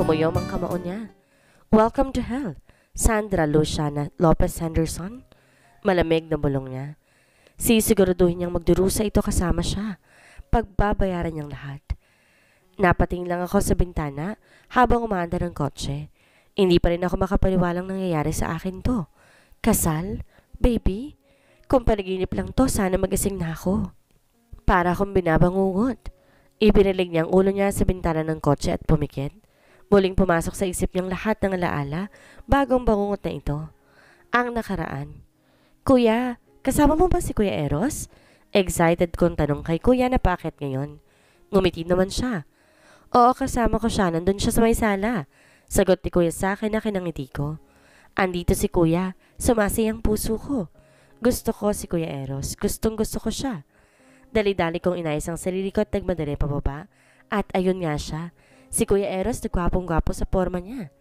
Kumuyom ang kamao niya. Welcome to hell, Sandra Luciana Lopez Henderson. Malamig na bulong niya. Sisiguraduhin niyang magdurusa ito kasama siya. Pagbabayaran niyang lahat. Napating lang ako sa bintana habang umaanda ng kotse. Hindi pa rin ako makapaniwalang nangyayari sa akin to. Kasal? Baby? Kung panaginip lang to, sana magising na ako. Para akong binabangungot. Ibinilig niya ang ulo niya sa bintana ng kotse at pumikit. Muling pumasok sa isip niyang lahat ng alaala bagong bangungot na ito. Ang nakaraan. Kuya, kasama mo ba si Kuya Eros? Excited kong tanong kay Kuya na bakit ngayon. Ngumiti naman siya. Oo, kasama ko siya. Nandun siya sa may sala. Sagot ni Kuya sa akin na kinangiti ko. Andito si Kuya. Sumasayang puso ko. Gusto ko si Kuya Eros. Gustong gusto ko siya. Dali-dali kong inayos ang sarili ko at nagmadali pababa. At ayun nga siya. Si Kuya Eros nagkwapong-gwapo sa forma niya.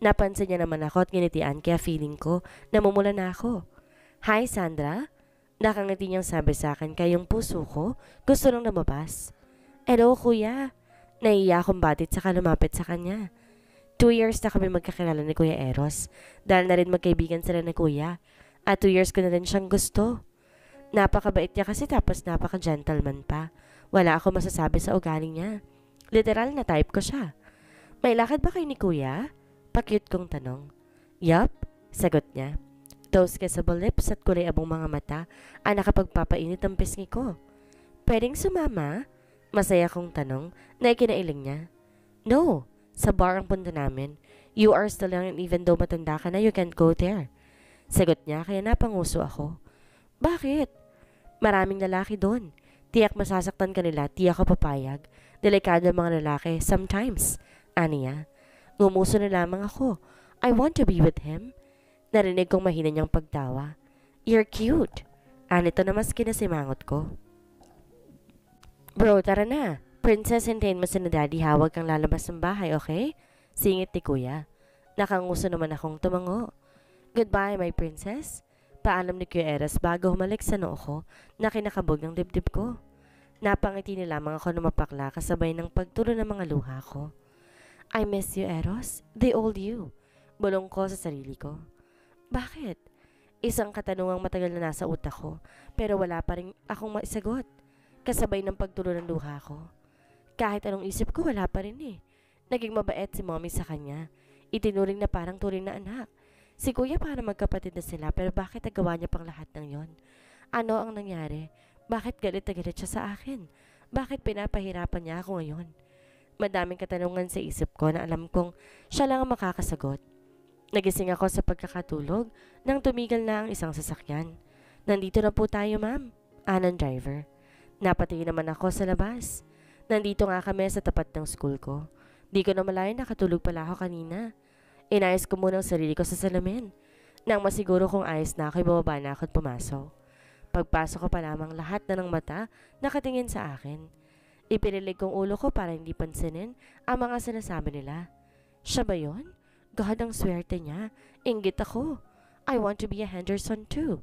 Napansin niya naman ako at ginitian kaya feeling ko namumula na ako. Hi Sandra? Nakangiti niyang sabi sa akin kaya yung puso ko gusto nang lumabas. Hello kuya. Naiiya akong batit saka lumapit sa kanya. Two years na kami magkakilala ni Kuya Eros dahil na rin magkaibigan sila ni Kuya at two years ko na rin siyang gusto. Napakabait niya kasi tapos napaka-gentleman pa. Wala akong masasabi sa ugali niya. Literal na type ko siya. May lakad ba kayo ni kuya? Pakyut kong tanong. Yup, sagot niya. Those kissable lips at kulay abong mga mata ang nakapagpapainit ang pisngi ko. Pwedeng sumama? Masaya kong tanong na ikinailing niya. No, sa bar ang punta namin. You are still young even though matanda ka na, you can't go there. Sagot niya kaya napanguso ako. Bakit? Maraming lalaki doon. Tiyak masasaktan kanila, tiyak ka papayag. Delikado ang mga lalaki, sometimes. Aniya, ngumuso na lamang ako. I want to be with him. Narinig kong mahina niyang pagtawa. You're cute. Anito na maski na simangot ko. Bro, tara na. Princess, hintayin mo si na daddy hawag kang lalabas ng bahay, okay? Singit ni kuya. Nakanguso naman akong tumango. Goodbye, my princess. Paalam ni Kuya Eras bago humalik sa noo ko na kinakabog ng dibdib ko. Napangiti na lamang ako ng mapakla kasabay ng pagtulo ng mga luha ko. I miss you, Eros. The old you. Bulong ko sa sarili ko. Bakit? Isang katanungang matagal na nasa utak ko pero wala pa rin akong maisagot. Kasabay ng pagtulo ng luha ko. Kahit anong isip ko, wala pa rin eh. Naging mabait si mommy sa kanya. Itinuring na parang turing na anak. Si kuya para magkapatid na sila pero bakit nagawa niya pang lahat ng yon? Ano ang nangyari? Bakit galit na galit siya sa akin? Bakit pinapahirapan niya ako ngayon? Madaming katanungan sa isip ko na alam kong siya lang ang makakasagot. Nagising ako sa pagkakatulog nang tumigil na ang isang sasakyan. Nandito na po tayo ma'am, anan driver. Napatingin naman ako sa labas. Nandito nga kami sa tapat ng school ko. Di ko na malayo nakatulog pala ako kanina. Inayos ko muna ang sarili ko sa salamin. Nang masiguro kong ayos na ako, bumaba na ako't pumasok. Pagpasok ko pa lamang lahat na ng mata nakatingin sa akin. Ipinilig kong ulo ko para hindi pansinin ang mga sinasabi nila. Siya ba yun? God ang swerte niya. Ingit ako. I want to be a Henderson too.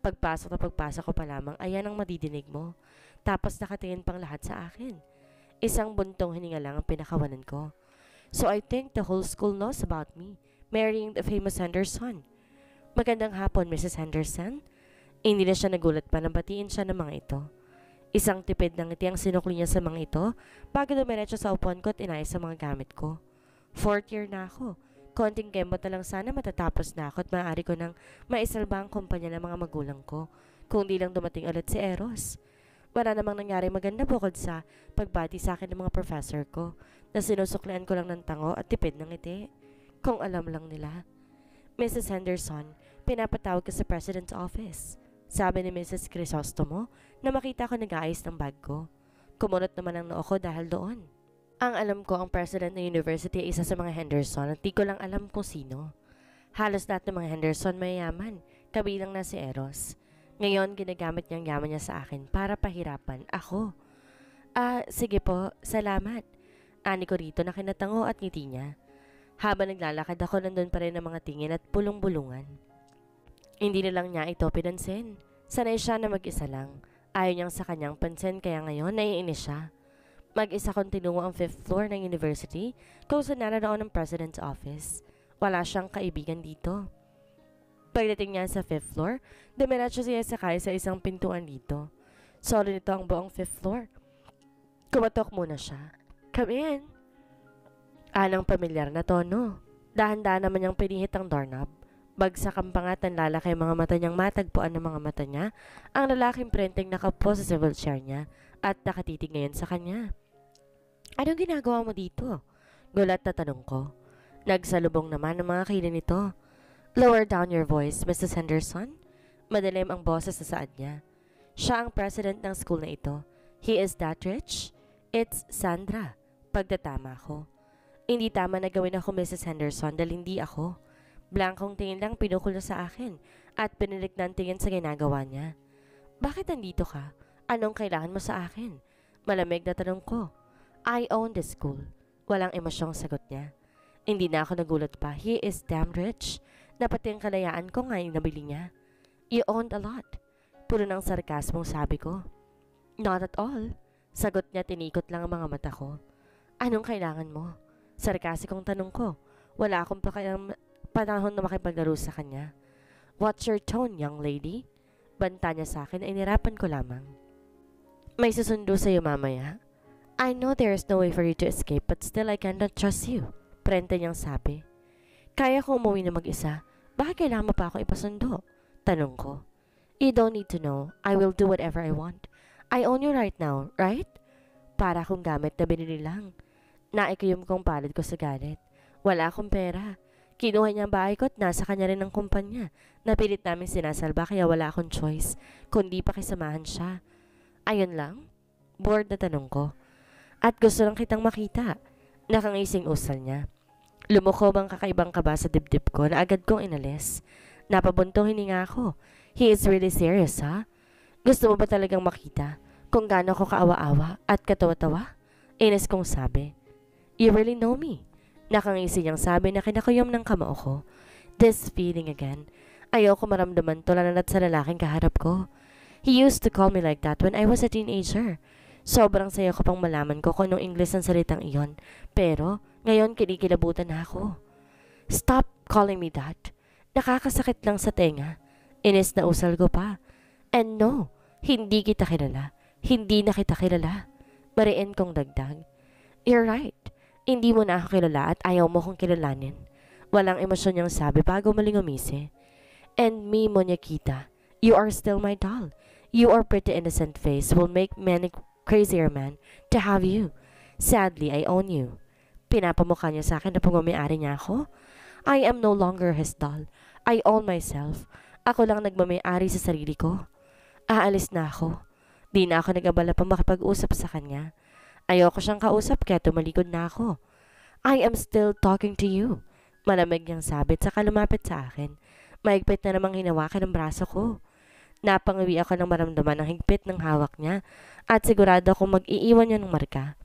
Pagpasok na pagpasok ko pa lamang, ayan ang madidinig mo. Tapos nakatingin pang lahat sa akin. Isang buntong hininga lang ang pinakawanan ko. So I think the whole school knows about me, marrying the famous Henderson. Magandang hapon, Mrs. Henderson. Eh, hindi na siya nagulat pa nang batiin siya ng mga ito. Isang tipid ng ngiti ang sinukli niya sa mga ito bago dumiretso sa upuan ko at inayos sa mga gamit ko. Fourth year na ako. Konting kembot na lang sana matatapos na ako at maaari ko nang maisalba ang kumpanya ng mga magulang ko kung di lang dumating ulit si Eros. Wala namang nangyari maganda bukod sa pagbati sa akin ng mga professor ko na sinusuklian ko lang ng tango at tipid ng ngiti. Kung alam lang nila. Mrs. Henderson, pinapatawag ka sa president's office. Sabi ni Mrs. Crisostomo na makita ko nag-aayos ng bag ko. Kumunot naman ang noo ko dahil doon. Ang alam ko, ang president ng university ay isa sa mga Henderson at di ko lang alam kung sino. Halos lahat ng mga Henderson mayayaman, kabilang na si Eros. Ngayon, ginagamit niyang yaman niya sa akin para pahirapan ako. Ah, sige po, salamat. Ani ko rito na kinatango at ngiti niya. Habang naglalakad ako, nandun pa rin ang mga tingin at pulong-bulungan. Hindi na lang niya ito pinansin. Sanay siya na mag-isa lang. Ayaw niyang sa kanyang pansin kaya ngayon naiinis siya. Mag-isa kontinuo ang fifth floor ng university kung saan nararoon ang president's office. Wala siyang kaibigan dito. Pagdating niya sa fifth floor, dumiretso siya sakay sa isang pintuan dito. Solo nito ang buong fifth floor. Kumatok muna siya. Come in! Anang pamilyar na tono. Dahan-dahan naman niyang pinihit ang doorknob. Bagsak ang pangatan lalaki mga mata niyang matagpuan ng mga mata niya, ang lalaking prenteng nakapo sa civil chair niya at nakatitig ngayon sa kanya. Anong ginagawa mo dito? Gulat na tanong ko. Nagsalubong naman ang mga kilin nito. Lower down your voice, Mrs. Henderson. Madalim ang boses sa saad niya. Siya ang president ng school na ito. He is that rich? It's Sandra. Pagdatama ko. Hindi tama na gawin ako Mrs. Henderson dahil hindi ako. Blankong tingin lang pinukulo sa akin at pinilik tingin sa ginagawa niya. Bakit nandito ka? Anong kailangan mo sa akin? Malamig na tanong ko. I own the school. Walang emosyong sagot niya. Hindi na ako nagulat pa. He is damn rich. Napati ang kalayaan ko nga yung nabili niya. You owned a lot. Puro ng sarkasmong sabi ko. Not at all. Sagot niya tinikot lang ang mga mata ko. Anong kailangan mo? Sarkasikong tanong ko. Wala akong pakialam, panahon na makipaglaro sa kanya. What's your tone, young lady? Banta niya sa akin ay inirapan ko lamang. May susundo sa'yo mamaya. I know there is no way for you to escape but still I cannot trust you. Prente niyang sabi. Kaya ko umuwi na mag-isa. Bakit kailangan mo pa ako ipasundo? Tanong ko. You don't need to know. I will do whatever I want. I own you right now, right? Para akong gamit na binili lang. Naikiyom kong palad ko sa galit. Wala akong pera. Kinuha niya ang bahay ko at nasa kanya rin ang kumpanya. Napilit namin sinasalba kaya wala akong choice, kundi pakisamahan siya. Ayun lang, bored na tanong ko. At gusto lang kitang makita. Nakangising usal niya. Lumukob ang kakaibang kaba sa dibdib ko na agad kong inalis. Napabuntong hininga ako. He is really serious, ha? Gusto mo ba talagang makita kung gaano ko kaawa-awa at katawa-tawa? Ines kong sabi. You really know me. Nakangisi niyang sabi na kinakuyom ng kamao ko. This feeling again. Ayoko maramdaman to lalalat sa lalaking kaharap ko. He used to call me like that when I was a teenager. Sobrang saya ko pang malaman ko kung anong Ingles ang salitang iyon. Pero, ngayon kinikilabutan na ako. Stop calling me that. Nakakasakit lang sa tenga. Inis na usal ko pa. And no, hindi kita kilala. Hindi na kita kilala. Mariin kong dagdag. You're right. Hindi mo na ako kilala at ayaw mo kong kilalanin. Walang emosyon niyang sabi bago muling umise. And me, Monyakita, you are still my doll. Your pretty innocent face will make many crazier men to have you. Sadly, I own you. Pinapamukha niya sa akin na pangumi-ari niya ako. I am no longer his doll. I own myself. Ako lang nagmamayari sa sarili ko. Aalis na ako. Di na ako nag-abala pa makipag-usap sa kanya. Ayoko siyang kausap kaya tumalikod na ako. I am still talking to you. Malamig niyang sabit sa kalumapit sa akin. Maigpit na namang hinawakan ang braso ko. Napangiwi ako ng maramdaman ng higpit ng hawak niya at sigurado akong mag-iiwan niya ng marka.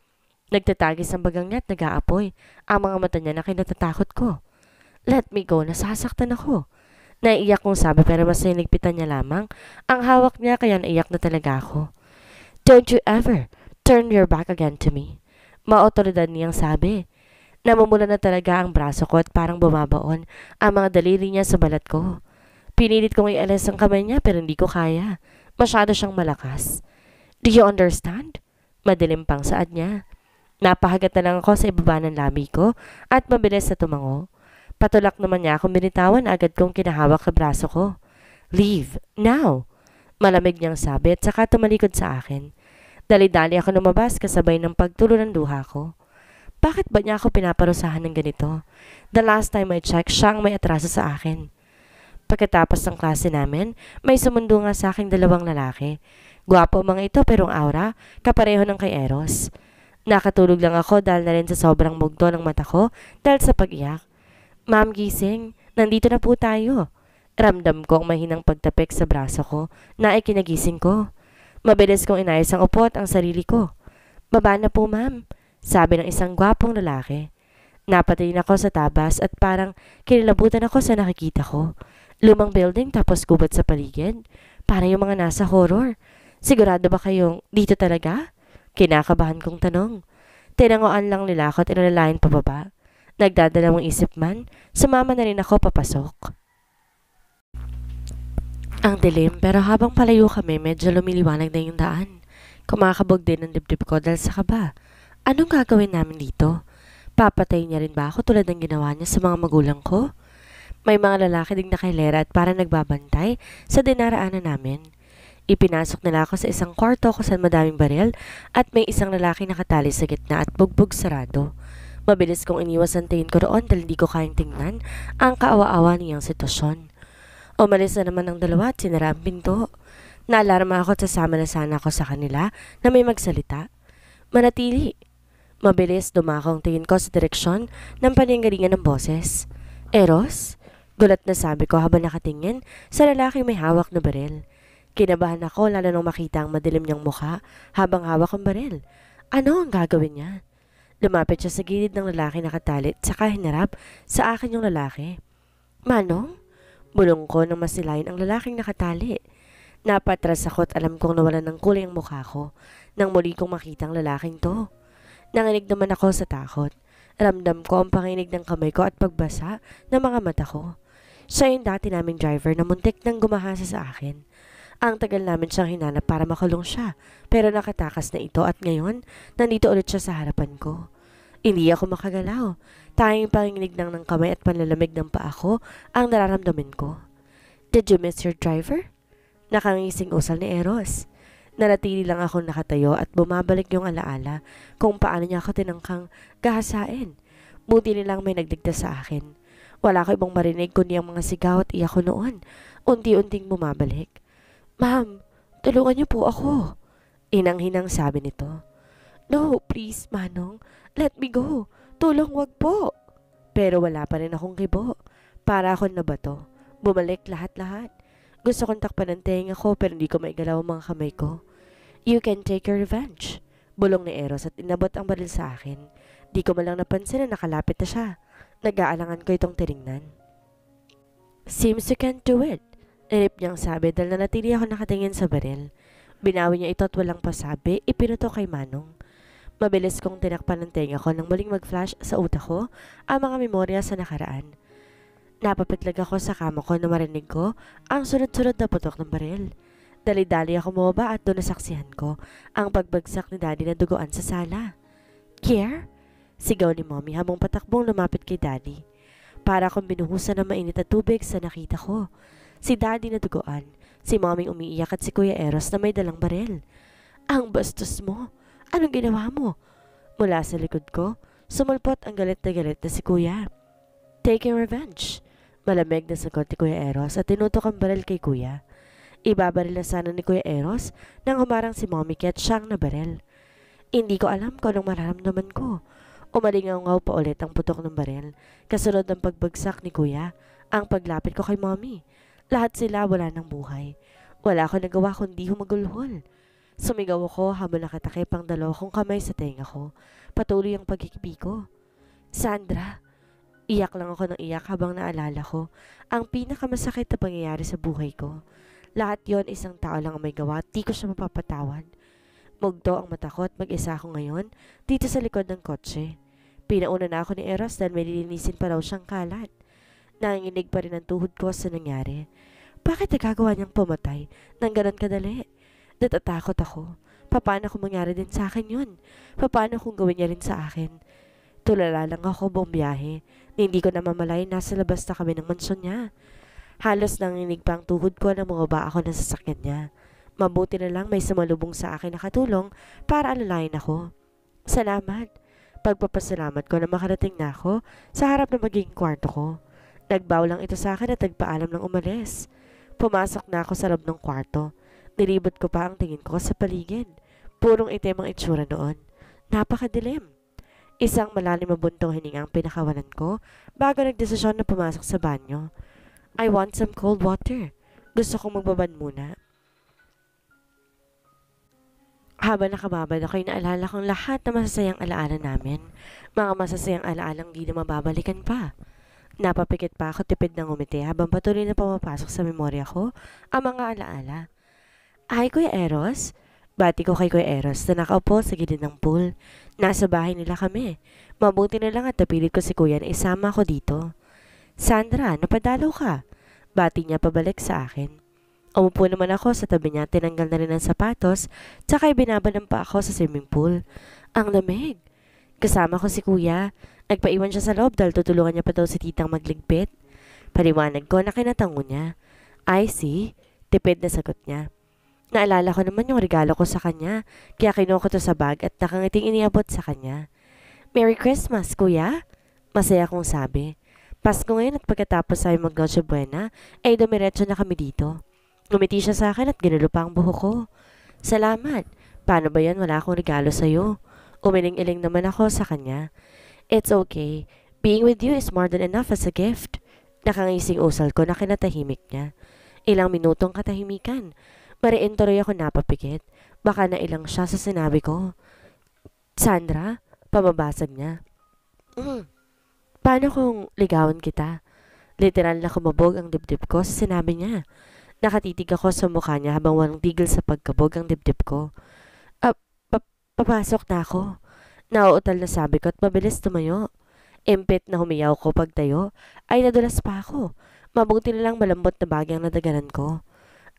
Nagtatagis ang bagang niya at nag-aapoy. Ang mga mata niya na kinatatakot ko. Let me go, nasasaktan ako. Naiiyak kong sabi pero mas niligpitan niya lamang. Ang hawak niya kaya naiyak na talaga ako. Don't you ever Turn your back again to me. Maotoridad niyang sabi. Namumula na talaga ang braso ko at parang bumabaon ang mga daliri niya sa balat ko. Pinilit kong ialis ang kamay niya pero hindi ko kaya. Masyado siyang malakas. Do you understand? Madilim pang saad niya. Napahagat na lang ako sa ibaba ng labi ko at mabilis sa tumango. Patulak naman niya akong binitawan agad kong kinahawak ang braso ko. Leave, now! Malamig niyang sabi at saka tumalikod sa akin. Dali-dali ako lumabas kasabay ng pagtulo ng luha ko. Bakit ba niya ako pinaparusahan ng ganito? The last time I checked, siyang may atraso sa akin. Pagkatapos ng klase namin, may sumundo nga sa akin dalawang lalaki. Gwapo mga ito pero ang aura, kapareho ng kay Eros. Nakatulog lang ako dahil na rin sa sobrang mugto ng mata ko dahil sa pag-iyak. Ma'am Gising, nandito na po tayo. Ramdam ko ang mahinang pagtapik sa braso ko na ikinagising ko. Mabilis kong inayos ang upot ang sarili ko. Baba na po ma'am, sabi ng isang gwapong lalaki. Napatilin ako sa tabas at parang kinilabutan ako sa nakikita ko. Lumang building tapos gubat sa paligid. Para yung mga nasa horror. Sigurado ba kayong dito talaga? Kinakabahan kong tanong. Tinangoan lang nila ako at inalalayan pababa. Nagdadalawang isip man, sumama na rin ako papasok. Ang dilim pero habang palayo kami medyo lumiliwanag na yung daan. Kumakabog din ang dibdib ko dahil sa kaba. Anong gagawin namin dito? Papatayin niya rin ba ako tulad ng ginawa niya sa mga magulang ko? May mga lalaki ding nakahilera at para nagbabantay sa dinaraanan namin. Ipinasok nila ako sa isang kwarto kung saan madaming baril at may isang lalaki nakatali sa gitna at bugbog sarado. Mabilis kong iniwas ang tingin ko roon dahil hindi ko kayang tingnan ang kaawa-awa niyang sitwasyon. Umalis na naman ang dalawa at sinara ang pinto. Naalarma ako at sasama na sana ako sa kanila na may magsalita. Manatili. Mabilis dumako ang tingin ko sa direksyon ng paninggalingan ng boses. Eros? Gulat na sabi ko habang nakatingin sa lalaking may hawak na baril. Kinabahan ako lalo nang makita ang madilim niyang mukha habang hawak ang baril. Ano ang gagawin niya? Lumapit siya sa gilid ng lalaki nakatalit saka hinarap sa akin yung lalaki. Manong? Bulungko nang masilayan ang lalaking nakatali. Napatras ako at alam kong nawalan ng kulay ang mukha ko nang muli kong makita ang lalaking to. Nanginig naman ako sa takot. Ramdam ko ang panginig ng kamay ko at pagbasa ng mga mata ko. Siya yung dati naming driver na muntik nang gumahasa sa akin. Ang tagal namin siyang hinanap para makulong siya, pero nakatakas na ito at ngayon, nandito ulit siya sa harapan ko. Hindi ako makagalaw. Tanging panginginig lang ng kamay at panlalamig ng paa ko ang nararamdamin ko. Did you miss your driver? Nakangising usal ni Eros. Nalatili lang ako nakatayo at bumabalik yung alaala kung paano niya ako tinangkang gahasain. Buti nilang may nagligtas sa akin. Wala ko ibang marinig kundi ang mga sigaw at iyak ko noon. Unti-unting bumabalik. Ma'am, tulungan niyo po ako. Inang-hinang sabi nito. No, please, Manong. Let me go. Tulong wag po. Pero wala pa rin akong kibo. Para ako na ba to? Bumalik lahat-lahat. Gusto kong takpan ng tenga ko pero hindi ko maigalaw ang mga kamay ko. You can take your revenge. Bulong ni Eros at inabot ang baril sa akin. Di ko malang napansin na nakalapit na siya. Nag-aalangan ko itong tiringnan. Seems you can't do it. Inip niyang sabi dahil natili ako nakatingin sa baril. Binawi niya ito at walang pasabi, ipinuto kay Manong. Mabilis kong tinakpan ng tenga ko nang muling mag-flash sa utak ko ang mga memorya sa nakaraan. Napapitlag ako sa kama ko na marinig ko ang sunod-sunod na putok ng baril. Dali-dali ako mababa at doon nasaksihan ko ang pagbagsak ni daddy na duguan sa sala. Care? Sigaw ni mommy habang patakbong lumapit kay daddy. Para akong binuhusan ng mainit at tubig sa nakita ko. Si daddy na duguan, si mommy umiiyak at si kuya Eros na may dalang baril. Ang bastos mo! Anong ginawa mo? Mula sa likod ko, sumulpot ang galit na galit na si Kuya. Taking revenge. Malamig na sagot ni Kuya Eros at tinutok ang baril kay Kuya. Ibabaril na sana ni Kuya Eros nang humarang si Mommy Cat siyang nabaril. Hindi ko alam kung anong mararamdaman ko. Umalingaw pa ulit ang putok ng baril. Kasunod ng pagbagsak ni Kuya, ang paglapit ko kay Mommy. Lahat sila wala ng buhay. Wala akong nagawa kundi humagulhol. Sumigaw ako habang nakatakip ang kong kamay sa tenga ko. Patuloy ang pagkikipi ko. Sandra! Iyak lang ako ng iyak habang naalala ko ang pinakamasakit na pangyayari sa buhay ko. Lahat yon isang tao lang ang may gawa di ko siya mapapatawad. Mugto ang mata ko at mag-isa ako ngayon dito sa likod ng kotse. Pinauna na ako ni Eros dahil may lilinisin pa raw siyang kalat. Nanginig pa rin ang tuhod ko sa nangyari. Bakit nagagawa niyang pumatay nang ganon kadali? Natatakot ako. Paano kung mangyari din sa akin yun? Paano kung gawin niya rin sa akin? Tulala lang ako buong biyahe na hindi ko namamalay nasa labas na kami ng mansyon niya. Halos nanginig pa ang tuhod ko na bumaba ako ng sasakyan niya. Mabuti na lang may sumalubong sa akin na katulong para alalayan ako. Salamat. Pagpapasalamat ko na makarating na ako sa harap ng magiging kwarto ko. Nagbaw lang ito sa akin at nagpaalam ng umalis. Pumasok na ako sa loob ng kwarto. Nilibot ko pa ang tingin ko sa paligid. Purong itim ang itsura noon. Napakadilim. Isang malalim na buntong hininga ang pinakawalan ko bago nagdesisyon na pumasok sa banyo. I want some cold water. Gusto kong magbaban muna. Habang nakababad ako, inaalala kong lahat na masasayang alaala namin. Mga masasayang alaalang di na mababalikan pa. Napapikit pa ako tipid ng umiti habang patuloy na pumapasok sa memorya ko ang mga alaala. Ay, Kuya Eros? Bati ko kay Kuya Eros na nakaupo sa gilid ng pool. Nasa bahay nila kami. Mabuti na lang at napilit ko si Kuya na isama ko dito. Sandra, napadalo ka. Bati niya pabalik sa akin. Umupo naman ako sa tabi niya, tinanggal na rin ang sapatos, tsaka ibinabalan pa ako sa swimming pool. Ang lamig! Kasama ko si kuya. Nagpaiwan siya sa loob dahil tutulungan niya pa daw si titang magligpit. Paliwanag ko na kinatangon niya. I see. Tipid na sagot niya. Naalala ko naman yung regalo ko sa kanya, kaya kinuha ko to sa bag at nakangiting iniabot sa kanya. Merry Christmas, kuya! Masaya kong sabi. Pasko ngayon at pagkatapos ay mag Buena, ay dumiretso na kami dito. Ngumiti siya sa akin at ginulo pa ang buho ko. Salamat. Paano ba yan? Wala akong regalo sa'yo. Umiling-iling naman ako sa kanya. It's okay. Being with you is more than enough as a gift. Nakangising usal ko na kinatahimik niya. Ilang minutong katahimikan. Mariintuloy ako napapikit. Baka ilang siya sa sinabi ko. Sandra, pamabasag niya. Mm. Paano kung ligawan kita? Literal na kumabog ang dibdib ko sa sinabi niya. Nakatitig ako sa mukha niya habang walang tigil sa pagkabog ang dibdib ko. Ah, pa papasok na ako. Nauutal na sabi ko at mabilis tumayo. Impit na humiyaw ko pagtayo ay nadulas pa ako. Mabuti na lang malambot na bagay ang nadaganan ko.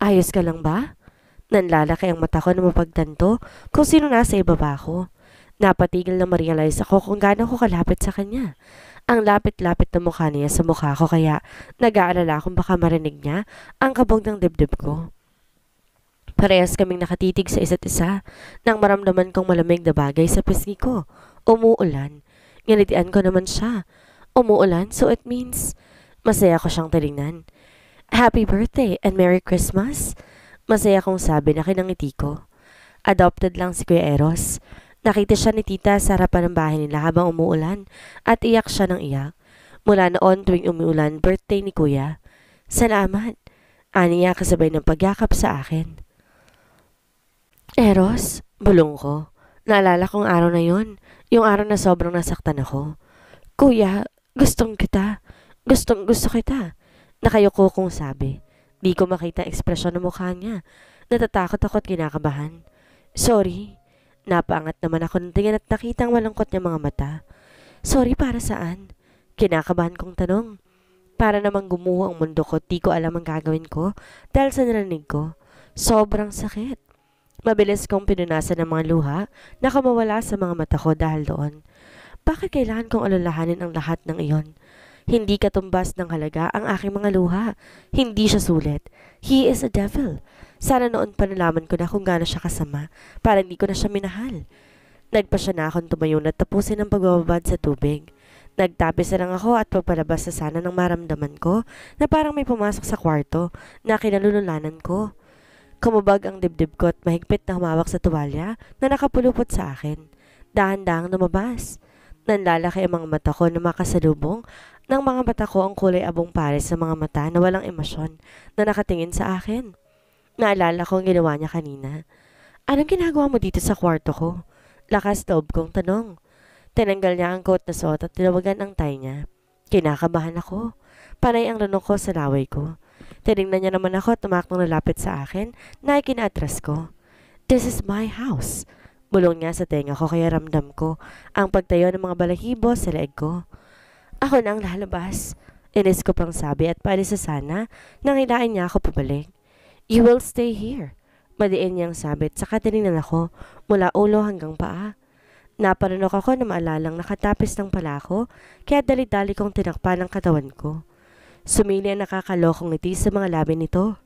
Ayos ka lang ba? Nanlalaki ang mata ko na mapagtanto kung sino nasa ibaba ko. Napatigil na ma-realize ako kung gaano ko kalapit sa kanya. Ang lapit-lapit na mukha niya sa mukha ko kaya nag-aalala kung baka marinig niya ang kabog ng dibdib ko. Parehas kaming nakatitig sa isa't isa nang maramdaman kong malamig na bagay sa pisngi ko. Umuulan. Nginitian ko naman siya. Umuulan so it means masaya ko siyang tinignan. Happy birthday and Merry Christmas! Masaya kong sabi na kinangiti ko. Adopted lang si Kuya Eros. Nakita siya ni tita sa harapan ng bahay nila habang umuulan at iyak siya ng iyak. Mula noon tuwing umuulan, birthday ni Kuya. Salamat! Aniya kasabay ng pagyakap sa akin. Eros, bulong ko. Naalala kong araw na yon, yung araw na sobrang nasaktan ako. Kuya, gustong kita. Gustong gusto kita. Nakayoko kong sabi. Di ko makita ekspresyon ng mukha niya. Natatakot ako at kinakabahan. Sorry. Napaangat naman ako ng tingin at nakita ang malungkot niya mga mata. Sorry para saan? Kinakabahan kong tanong. Para namang gumuho ang mundo ko, di ko alam ang gagawin ko dahil sa narinig ko. Sobrang sakit. Mabilis kong pinunasan ng mga luha na kamawala sa mga mata ko dahil doon. Bakit kailangan kong alalahanin ang lahat ng iyon? Hindi katumbas ng halaga ang aking mga luha. Hindi siya sulit. He is a devil. Sana noon pa nalaman ko na kung gaano siya kasama para hindi ko na siya minahal. Nagpa siya na akong tumayo at tapusin ang pagbababad sa tubig. Nagtapis na lang ako at papalabas sa sana ng maramdaman ko na parang may pumasok sa kwarto na kinalululanan ko. Kumabag ang dibdib ko at mahigpit na humawak sa tuwalya na nakapulupot sa akin. Dahan-dahang lumabas. Nanlalaki ang mga mata ko na makasalubong nang mga mata ko ang kulay abong pares sa mga mata na walang emosyon na nakatingin sa akin. Naalala ko ang ginawa niya kanina. Anong ginagawa mo dito sa kwarto ko? Lakas loob kong tanong. Tinanggal niya ang coat na suot at tinawagan ang tie niya. Kinakabahan ako. Panay ang ranong ko sa laway ko. Tinignan niya naman ako at tumaknong nalapit sa akin na ikinaatras ko. This is my house. Bulong niya sa tenga ko kaya ramdam ko ang pagtayo ng mga balahibo sa leeg ko. Ako na ang lalabas. Inis ko pang sabi at pari sa sana nang hilain niya ako pabalik. You will stay here. Madiin niyang sabit sa tinignan ako mula ulo hanggang paa. Naparunok ako na maalalang nakatapis ng palako kaya dali-dali kong tinakpan ang katawan ko. Sumili ang nakakalokong ngiti sa mga labi nito.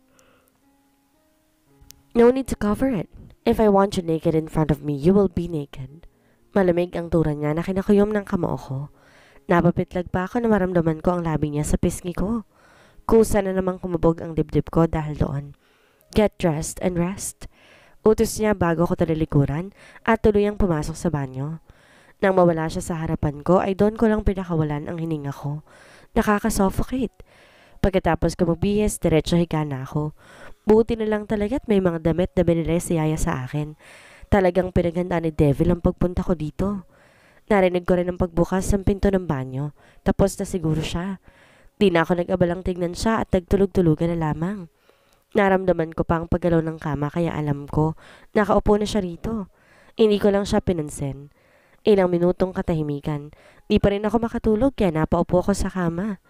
No need to cover it. If I want you naked in front of me, you will be naked. Malamig ang tura niya na kinakuyom ng kamao ko. Napapitlag pa ako na maramdaman ko ang labi niya sa pisngi ko. Kusa na namang kumabog ang dibdib ko dahil doon. Get dressed and rest. Utos niya bago ko talilikuran at tuluyang pumasok sa banyo. Nang mawala siya sa harapan ko ay doon ko lang pinakawalan ang hininga ko. Nakakasuffocate. Pagkatapos ko magbihis, diretso higa na ako. Buti na lang talaga at may mga damit na binilay si Yaya sa akin. Talagang pinaghanda ni Devil ang pagpunta ko dito. Narinig ko rin ang pagbukas ng pinto ng banyo. Tapos na siguro siya. Di na ako nag-abalang tignan siya at nagtulog-tulugan na lamang. Naramdaman ko pa ang paggalaw ng kama kaya alam ko, nakaupo na siya rito. Hindi ko lang siya pinansin. Ilang minutong katahimikan. Di pa rin ako makatulog kaya napaupo ko sa kama.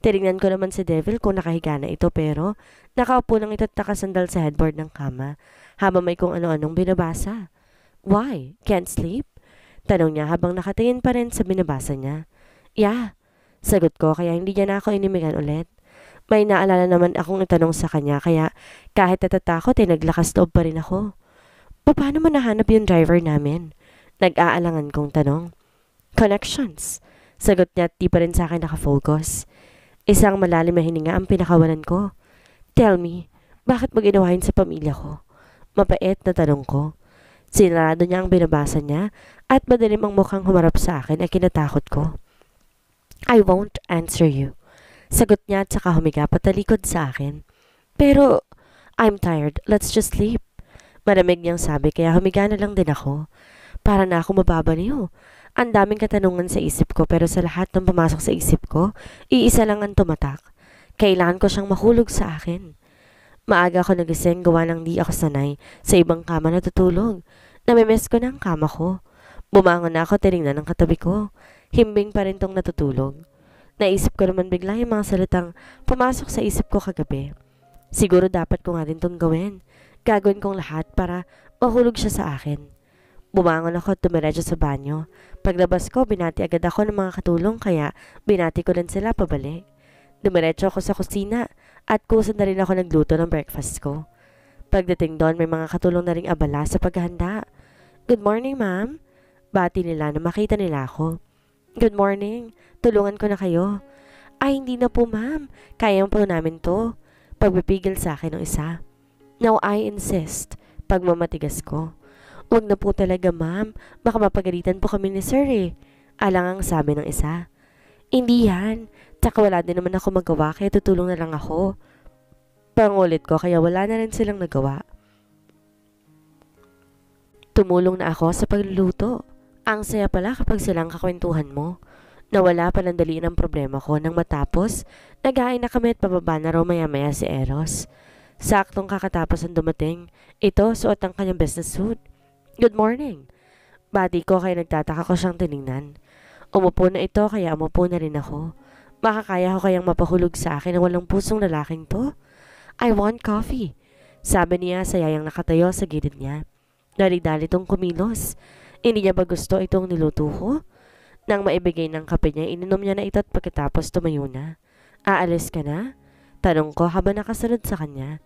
Tiringnan ko naman si Devil kung nakahiga na ito pero nakaupo lang ito at nakasandal sa headboard ng kama habang may kung ano-anong binabasa. Why? Can't sleep? Tanong niya habang nakatingin pa rin sa binabasa niya. Yeah, sagot ko kaya hindi niya na ako inimigan ulit. May naalala naman akong itanong sa kanya kaya kahit natatakot ay eh, naglakas loob pa rin ako. Paano mo nahanap yung driver namin? Nag-aalangan kong tanong. Connections. Sagot niya at di pa rin sa akin nakafocus. Isang malalim na hininga ang pinakawalan ko. Tell me, bakit mo ginawain sa pamilya ko? Mapait na tanong ko. Sinarado niya ang binabasa niya at madalim ang mukhang humarap sa akin ay kinatakot ko. I won't answer you. Sagot niya at saka humiga patalikod sa akin. Pero, I'm tired. Let's just sleep. Maramig niyang sabi kaya humiga na lang din ako. Para na ako mababa niyo. Ang daming katanungan sa isip ko pero sa lahat ng pumasok sa isip ko, iisa lang ang tumatak. Kailangan ko siyang mahulog sa akin. Maaga ako nagising gawa ng di ako sanay sa ibang kama natutulog. Namimiss ko na ang kama ko. Bumangon na ako, tinignan ng katabi ko. Himbing pa rin tong natutulog. Naisip ko naman bigla yung mga salitang pumasok sa isip ko kagabi. Siguro dapat ko nga rin tong gawin. Gagawin kong lahat para mahulog siya sa akin. Bumangon ako at dumiretso sa banyo. Paglabas ko, binati agad ako ng mga katulong kaya binati ko rin sila pabalik. Dumiretso ako sa kusina at kusan na rin ako nagluto ng breakfast ko. Pagdating doon, may mga katulong na ring abala sa paghahanda. Good morning, ma'am. Bati nila na makita nila ako. Good morning. Tulungan ko na kayo. Ay, hindi na po ma'am. kayang po namin to. Pagpipigil sa akin ng isa. Now I insist. Pagmamatigas ko. Huwag na po talaga ma'am. Baka mapagalitan po kami ni sir eh. Alangang sabi ng isa. Hindi yan. Tsaka wala din naman ako magawa kaya tutulong na lang ako. Pangulit ko kaya wala na rin silang nagawa. Tumulong na ako sa pagluluto. Ang saya pala kapag silang kakwentuhan mo. Nawala panandali ng problema ko nang matapos, nagain na kami at pababa na raw maya-maya si Eros. Saktong kakatapos ang dumating. Ito, suot ang kanyang business suit. Good morning. Body ko kaya nagtataka ko siyang tiningnan. Umupo na ito kaya umupo na rin ako. Makakaya ko kayang mapahulog sa akin ang walang pusong lalaking to? I want coffee. Sabi niya sa yayang nakatayo sa gilid niya. Dali-dali tong kumilos. Hindi niya ba gusto itong niluto ko? Nang maibigay ng kape niya, ininom niya na ito at pagkatapos tumayo na. Aalis ka na? Tanong ko habang nakasunod sa kanya.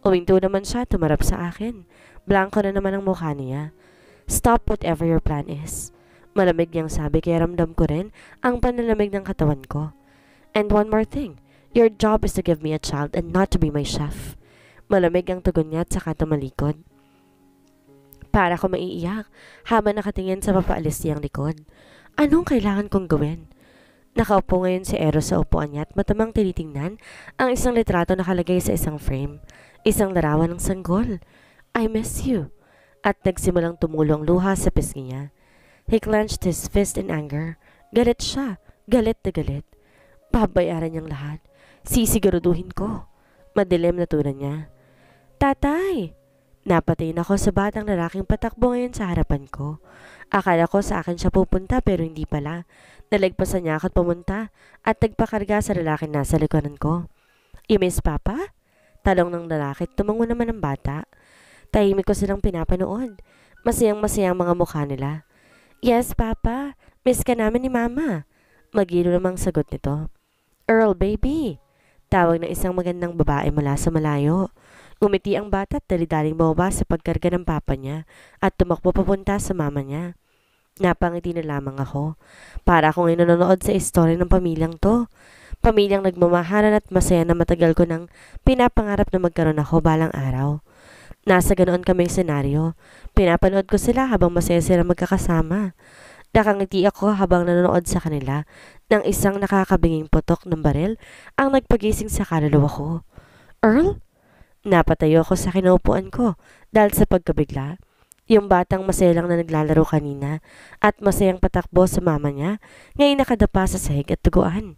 Uwingto naman siya, tumarap sa akin. Blanco na naman ang mukha niya. Stop whatever your plan is. Malamig niyang sabi kaya ramdam ko rin ang panalamig ng katawan ko. And one more thing, your job is to give me a child and not to be my chef. Malamig ang tugon niya at saka tumalikod. Para ko maiiyak habang nakatingin sa papaalis niyang likod. Anong kailangan kong gawin? Nakaupo ngayon si Eros sa upuan niya at matamang tinitingnan ang isang litrato nakalagay sa isang frame. Isang larawan ng sanggol. I miss you. At nagsimulang tumulong luha sa pisngi niya. He clenched his fist in anger. Galit siya. Galit na galit. Babayaran niyang lahat. Sisiguruduhin ko. Madilim na tunan niya. Tatay! Napatingin ako sa batang lalaking patakbo ngayon sa harapan ko. Akala ko sa akin siya pupunta pero hindi pala. Nalagpasan niya ako't pumunta at nagpakarga sa lalaking nasa likuran ko. You miss Papa? Talong ng lalaki, tumango naman ang bata. Tahimik ko silang pinapanood. Masayang-masayang mga mukha nila. Yes, Papa. Miss ka namin ni Mama. Magilo namang sagot nito. Earl, baby. Tawag ng isang magandang babae mula sa malayo. Umiti ang bata at dalidaling bumaba sa pagkarga ng papa niya at tumakbo papunta sa mama niya. Napangiti na lamang ako. Para akong nanonood sa istorya ng pamilyang to. Pamilyang nagmamahalan at masaya na matagal ko nang pinapangarap na magkaroon ako balang araw. Nasa ganoon kaming senaryo. Pinapanood ko sila habang masaya sila magkakasama. Nakangiti ako habang nanonood sa kanila ng isang nakakabinging putok ng baril ang nagpagising sa kaluluwa ko. Earl? Napatayo ako sa kinaupuan ko dahil sa pagkabigla. Yung batang masaya lang na naglalaro kanina at masayang patakbo sa mama niya, ngayon nakadapa sa sahig at tuguan.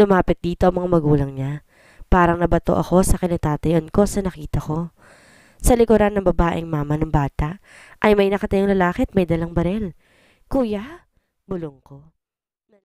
Lumapit dito ang mga magulang niya. Parang nabato ako sa kinatatayon ko sa nakita ko. Sa likuran ng babaeng mama ng bata ay may nakatayong lalaki at may dalang barel. Kuya, bulong ko.